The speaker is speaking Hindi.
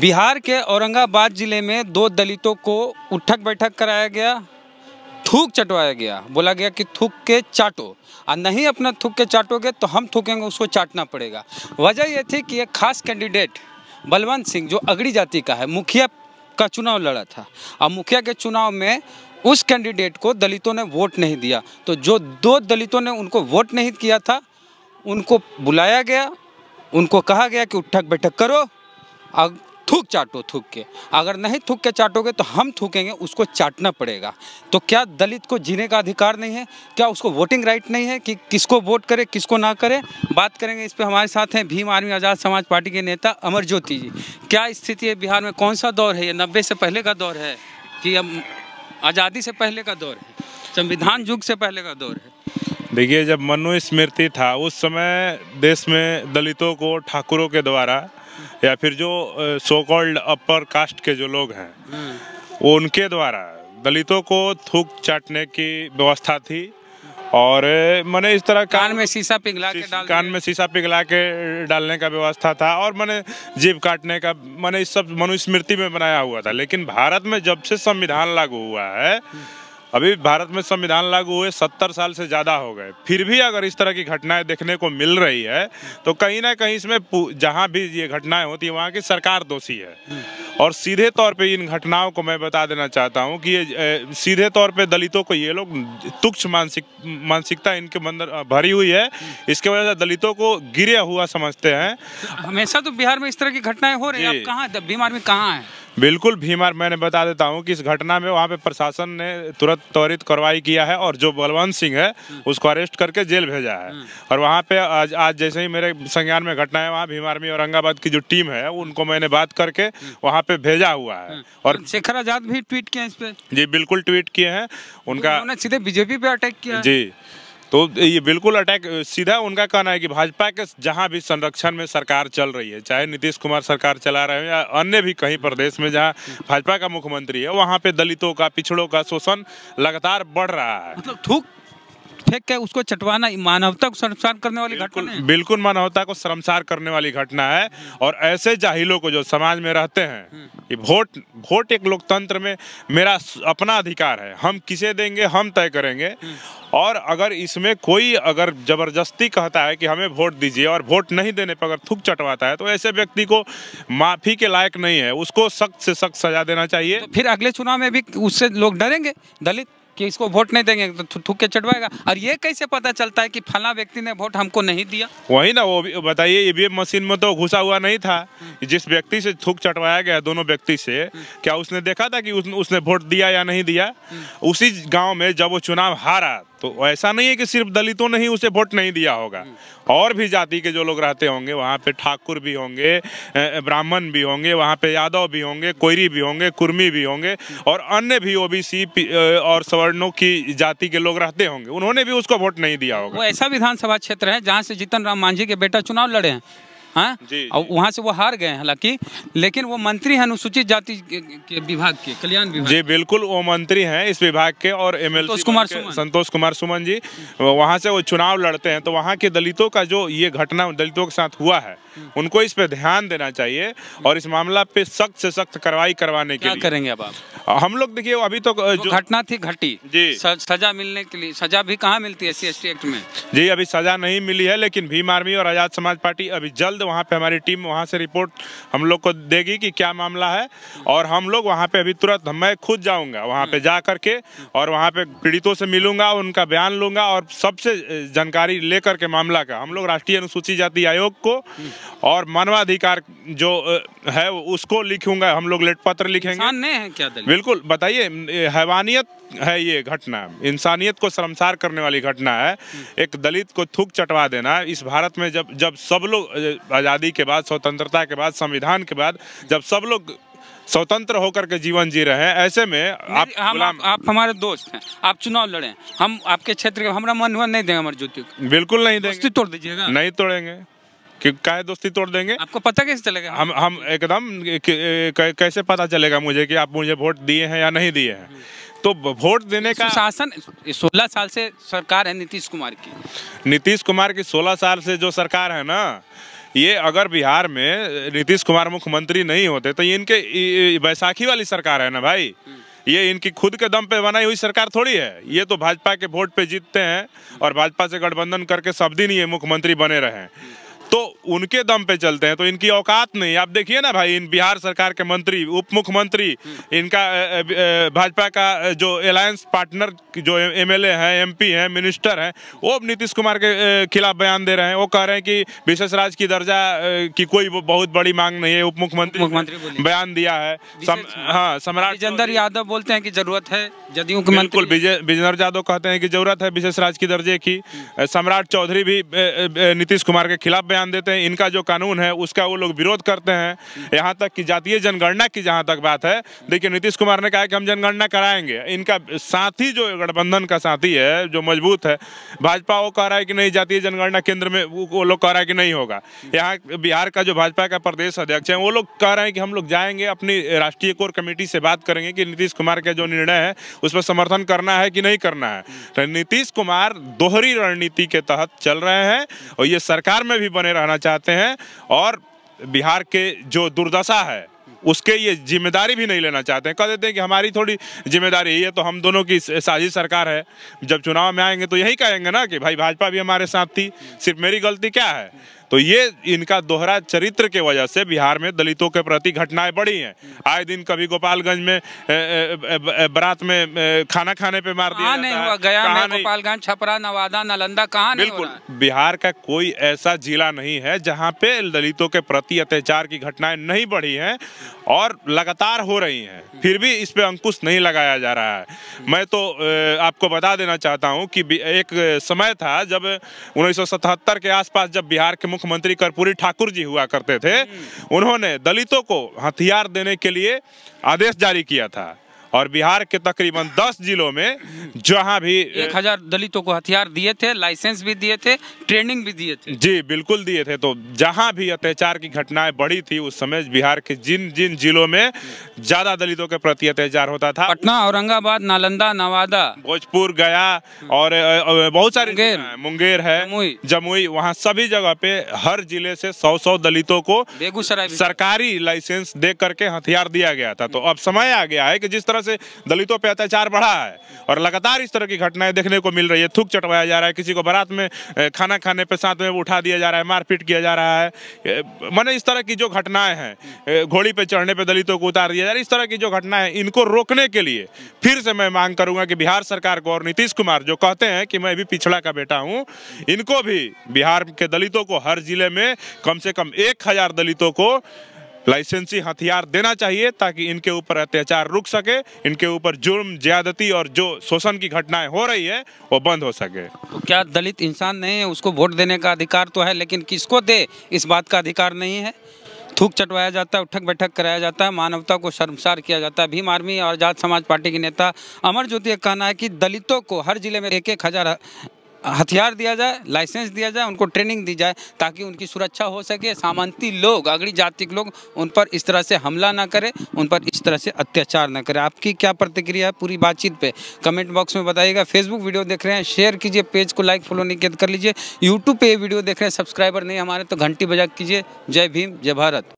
बिहार के औरंगाबाद जिले में दो दलितों को उठक बैठक कराया गया थूक चटवाया गया बोला गया कि थूक के चाटो और नहीं अपना थूक के चाटोगे तो हम थूकेंगे उसको चाटना पड़ेगा वजह यह थी कि एक खास कैंडिडेट बलवंत सिंह जो अगड़ी जाति का है मुखिया का चुनाव लड़ा था और मुखिया के चुनाव में उस कैंडिडेट को दलितों ने वोट नहीं दिया तो जो दो दलितों ने उनको वोट नहीं किया था उनको बुलाया गया उनको कहा गया कि उठक बैठक करो अब थूक चाटो थूक के अगर नहीं थूक के चाटोगे तो हम थूकेंगे उसको चाटना पड़ेगा तो क्या दलित को जीने का अधिकार नहीं है क्या उसको वोटिंग राइट नहीं है कि किसको वोट करे किसको ना करे बात करेंगे इस पर हमारे साथ हैं भीम आर्मी आज़ाद समाज पार्टी के नेता अमर ज्योति जी क्या स्थिति है बिहार में कौन सा दौर है ये नब्बे से पहले का दौर है कि अब आज़ादी से पहले का दौर है संविधान युग से पहले का दौर है देखिए जब मनु स्मृति था उस समय देश में दलितों को ठाकुरों के द्वारा या फिर जो सो कॉल्ड अपर कास्ट के जो लोग हैं वो उनके द्वारा दलितों को थूक चाटने की व्यवस्था थी और मैंने इस तरह कान में शीशा पिघला के डाल कान में शीशा पिघला के डालने का व्यवस्था था और मैंने जीव काटने का मैंने इस सब मनुस्मृति में बनाया हुआ था लेकिन भारत में जब से संविधान लागू हुआ है अभी भारत में संविधान लागू हुए सत्तर साल से ज़्यादा हो गए फिर भी अगर इस तरह की घटनाएं देखने को मिल रही है तो कहीं ना कहीं इसमें जहां भी ये घटनाएं होती है वहाँ की सरकार दोषी है और सीधे तौर पे इन घटनाओं को मैं बता देना चाहता हूँ कि ये सीधे तौर पे दलितों को ये लोग तुक्ष मानसिक मानसिकता इनके अंदर भरी हुई है इसके वजह से दलितों को गिरे हुआ समझते हैं हमेशा तो बिहार में इस तरह की घटनाएं हो रही है कहाँ बीमार में कहाँ है बिल्कुल भीमार मैंने बता देता हूँ कि इस घटना में वहाँ पे प्रशासन ने तुरंत त्वरित कार्रवाई किया है और जो बलवंत सिंह है हम्म। उसको अरेस्ट करके जेल भेजा है हम्म। और वहाँ पे आज आज जैसे ही मेरे संज्ञान में घटना है वहाँ भीमार में औरंगाबाद की जो टीम है उनको मैंने बात करके हम्म। वहाँ पे भेजा हुआ है और शेखर आजाद भी ट्वीट किया इस पर जी बिल्कुल ट्वीट किए हैं उनका सीधे बीजेपी पे अटैक किया जी तो ये बिल्कुल अटैक सीधा उनका कहना है कि भाजपा के जहाँ भी संरक्षण में सरकार चल रही है चाहे नीतीश कुमार सरकार चला रहे हो या अन्य भी कहीं प्रदेश में जहाँ भाजपा का मुख्यमंत्री है वहाँ पे दलितों का पिछड़ों का शोषण लगातार बढ़ रहा है मतलब थूक फेंक के उसको चटवाना मानवता को शर्मसार करने वाली घटना बिल्कुल, बिल्कुल मानवता को शर्मसार करने वाली घटना है और ऐसे जाहिलों को जो समाज में रहते हैं हम्म। ये वोट वोट एक लोकतंत्र में मेरा अपना अधिकार है हम किसे देंगे हम तय करेंगे हम्म। और अगर इसमें कोई अगर जबरदस्ती कहता है कि हमें वोट दीजिए और वोट नहीं देने पर अगर थूक चटवाता है तो ऐसे व्यक्ति को माफी के लायक नहीं है उसको सख्त से सख्त सजा देना चाहिए तो फिर अगले चुनाव में भी उससे लोग डरेंगे दलित कि इसको वोट नहीं देंगे तो थूक के चटवाएगा और ये कैसे पता चलता है कि फला व्यक्ति ने वोट हमको नहीं दिया वही ना वो बताइए ईवीएम मशीन में तो घुसा हुआ नहीं था जिस व्यक्ति से थूक चटवाया गया दोनों व्यक्ति से क्या उसने देखा था कि उस, उसने वोट दिया या नहीं दिया उसी गाँव में जब वो चुनाव हारा तो ऐसा नहीं है कि सिर्फ दलितों ने ही उसे वोट नहीं दिया होगा और भी जाति के जो लोग रहते होंगे वहाँ पे ठाकुर भी होंगे ब्राह्मण भी होंगे वहाँ पे यादव भी होंगे कोयरी भी होंगे कुर्मी भी होंगे और अन्य भी ओबीसी और सवर्णों की जाति के लोग रहते होंगे उन्होंने भी उसको वोट नहीं दिया होगा वो ऐसा विधानसभा क्षेत्र है जहाँ से जीतन राम मांझी के बेटा चुनाव लड़े हैं हाँ और वहाँ से वो हार गए हालांकि लेकिन वो मंत्री हैं अनुसूचित जाति के विभाग के कल्याण विभाग जी बिल्कुल वो मंत्री हैं इस विभाग के और एम एल कुमार सुमन संतोष कुमार सुमन जी वहाँ से वो चुनाव लड़ते हैं तो वहाँ के दलितों का जो ये घटना दलितों के साथ हुआ है उनको इस पे ध्यान देना चाहिए और इस मामला पे सख्त से सख्त कार्रवाई करवाने के लिए करेंगे अब आप हम लोग देखिए अभी तो, तो जो घटना थी घटी जी सजा मिलने के लिए सजा भी कहाँ मिलती है एस एक्ट में जी अभी सजा नहीं मिली है लेकिन भीम आर्मी और आजाद समाज पार्टी अभी जल्द जल्द तो वहाँ पे हमारी टीम वहाँ से रिपोर्ट हम लोग को देगी कि क्या मामला है और हम लोग वहाँ पे अभी तुरंत मैं खुद जाऊँगा वहाँ पे जा करके और वहाँ पे पीड़ितों से मिलूंगा उनका बयान लूंगा और सबसे जानकारी ले करके मामला का हम लोग राष्ट्रीय अनुसूचित जाति आयोग को और मानवाधिकार जो है उसको लिखूंगा हम लोग लेट पत्र लिखेंगे क्या बिल्कुल बताइए हैवानियत है ये घटना इंसानियत को शर्मसार करने वाली घटना है एक दलित को थूक चटवा देना इस भारत में जब जब सब लोग आज़ादी के बाद स्वतंत्रता के बाद संविधान के बाद जब सब लोग स्वतंत्र होकर के जीवन जी रहे हैं ऐसे में आप हम, आप, आप हमारे दोस्त हैं आप चुनाव लड़े हम आपके क्षेत्र के हमारा मन हुआ नहीं देंगे हमारे ज्योति बिल्कुल नहीं देंगे दोस्ती तोड़ दीजिएगा नहीं तोड़ेंगे कि है दोस्ती तोड़ देंगे आपको पता कैसे चलेगा हम हम एकदम कैसे पता चलेगा मुझे कि आप मुझे वोट दिए हैं या नहीं दिए हैं तो वोट देने का शासन सोलह साल से सरकार है नीतीश कुमार की नीतीश कुमार की सोलह साल से जो सरकार है ना ये अगर बिहार में नीतीश कुमार मुख्यमंत्री नहीं होते तो ये इनके बैसाखी वाली सरकार है ना भाई ये इनकी खुद के दम पे बनाई हुई सरकार थोड़ी है ये तो भाजपा के वोट पे जीतते हैं और भाजपा से गठबंधन करके सब दिन ये मुख्यमंत्री बने रहे हैं तो उनके दम पे चलते हैं तो इनकी औकात नहीं आप देखिए ना भाई इन बिहार सरकार के मंत्री उप मुख्यमंत्री इनका भाजपा का जो अलायंस पार्टनर जो एमएलए हैं एमपी हैं मिनिस्टर हैं वो नीतीश कुमार के खिलाफ बयान दे रहे हैं वो कह रहे हैं कि विशेष राज की दर्जा की कोई बहुत बड़ी मांग नहीं है उप मुख्यमंत्री बयान दिया है सम, हाँ सम्राट विजेंद्र यादव बोलते हैं की जरूरत है जदयू के बिल्कुल विजेंद्र यादव कहते हैं कि जरूरत है विशेष राज की दर्जे की सम्राट चौधरी भी नीतीश कुमार के खिलाफ बयान बयान देते हैं इनका जो कानून है उसका वो लोग विरोध करते हैं यहाँ तक कि जातीय जनगणना की जहाँ तक बात है देखिए नीतीश कुमार ने कहा कि हम जनगणना कराएंगे इनका साथी जो गठबंधन का साथी है जो मजबूत है भाजपा वो कह रहा है कि नहीं जातीय जनगणना केंद्र में वो लोग कह रहा है कि नहीं होगा यहाँ बिहार का जो भाजपा का प्रदेश अध्यक्ष है वो लोग कह रहे हैं कि हम लोग जाएंगे अपनी राष्ट्रीय कोर कमेटी से बात करेंगे कि नीतीश कुमार का जो निर्णय है उस पर समर्थन करना है कि नहीं करना है तो नीतीश कुमार दोहरी रणनीति के तहत चल रहे हैं और ये सरकार में भी बने में रहना चाहते हैं और बिहार के जो दुर्दशा है उसके ये जिम्मेदारी भी नहीं लेना चाहते हैं कह देते हैं कि हमारी थोड़ी जिम्मेदारी है तो हम दोनों की साझी सरकार है जब चुनाव में आएंगे तो यही कहेंगे ना कि भाई भाजपा भी हमारे साथ थी सिर्फ मेरी गलती क्या है तो ये इनका दोहरा चरित्र के वजह से बिहार में दलितों के प्रति घटनाएं बढ़ी हैं आए दिन कभी गोपालगंज में बारात में खाना खाने पे मार दिया नहीं हुआ गया गोपालगंज छपरा नवादा नालंदा कहाँ बिल्कुल बिहार का कोई ऐसा जिला नहीं है जहाँ पे दलितों के प्रति अत्याचार की घटनाएं नहीं बढ़ी है और लगातार हो रही है फिर भी इस पे अंकुश नहीं लगाया जा रहा है मैं तो आपको बता देना चाहता हूँ कि एक समय था जब उन्नीस के आसपास जब बिहार के मुख्य मुख्यमंत्री कर्पूरी ठाकुर जी हुआ करते थे हम्म। उन्होंने दलितों को हथियार देने के लिए आदेश जारी किया था और बिहार के तकरीबन दस जिलों में जहाँ भी एक हजार दलितों को हथियार दिए थे लाइसेंस भी दिए थे ट्रेनिंग भी दिए थे जी बिल्कुल दिए थे तो जहाँ भी अत्याचार की घटनाएं बढ़ी थी उस समय बिहार के जिन जिन जिलों में ज्यादा दलितों के प्रति अत्याचार होता था पटना औरंगाबाद नालंदा नवादा भोजपुर गया और बहुत सारे मुंगेर, है जमुई वहाँ सभी जगह पे हर जिले से सौ सौ दलितों को बेगूसराय सरकारी लाइसेंस दे करके हथियार दिया गया था तो अब समय आ गया है की जिस तरह तरह से दलितों पर अत्याचार बढ़ा है और लगातार इस तरह की घटनाएं देखने को मिल रही है थूक चटवाया जा रहा है किसी को बारात में खाना खाने पर साथ में उठा दिया जा रहा है मारपीट किया जा रहा है मैंने इस तरह की जो घटनाएं हैं घोड़ी पर चढ़ने पर दलितों को उतार दिया जा रहा है इस तरह की जो घटनाएं हैं इनको रोकने के लिए फिर से मैं मांग करूंगा कि बिहार सरकार को और नीतीश कुमार जो कहते हैं कि मैं भी पिछड़ा का बेटा हूँ इनको भी बिहार के दलितों को हर जिले में कम से कम एक हज़ार दलितों को लाइसेंसी हथियार देना चाहिए ताकि इनके ऊपर अत्याचार रुक सके इनके ऊपर जुर्म ज्यादती और जो शोषण की घटनाएं हो रही है वो बंद हो सके तो क्या दलित इंसान नहीं है उसको वोट देने का अधिकार तो है लेकिन किसको दे इस बात का अधिकार नहीं है थूक चटवाया जाता है उठक बैठक कराया जाता है मानवता को शर्मसार किया जाता है भीम आर्मी और आजाद समाज पार्टी के नेता अमर ज्योति का कहना है कि दलितों को हर जिले में एक एक हज़ार हथियार दिया जाए लाइसेंस दिया जाए उनको ट्रेनिंग दी जाए ताकि उनकी सुरक्षा हो सके सामंती लोग अगड़ी जाति के लोग उन पर इस तरह से हमला ना करें उन पर इस तरह से अत्याचार ना करें आपकी क्या प्रतिक्रिया है पूरी बातचीत पे कमेंट बॉक्स में बताइएगा फेसबुक वीडियो देख रहे हैं शेयर कीजिए पेज को लाइक फॉलो नहीं कर लीजिए यूट्यूब पर ये वीडियो देख रहे हैं सब्सक्राइबर नहीं हमारे तो घंटी बजा कीजिए जय भीम जय भारत